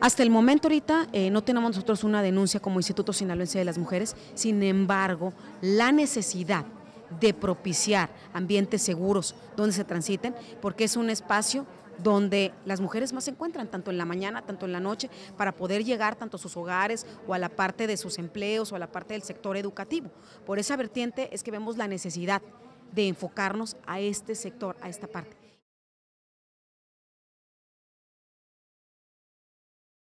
Hasta el momento ahorita eh, no tenemos nosotros una denuncia como Instituto Sinaloense de las Mujeres, sin embargo, la necesidad de propiciar ambientes seguros donde se transiten, porque es un espacio donde las mujeres más se encuentran, tanto en la mañana, tanto en la noche, para poder llegar tanto a sus hogares o a la parte de sus empleos o a la parte del sector educativo. Por esa vertiente es que vemos la necesidad de enfocarnos a este sector, a esta parte.